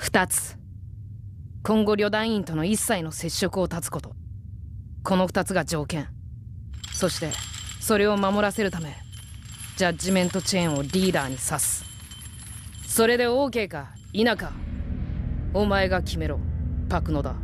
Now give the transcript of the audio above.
2つ今後旅団員との一切の接触を断つことこの2つが条件そしてそれを守らせるためジャッジメントチェーンをリーダーに刺すそれで OK か否かお前が決めろパクノだ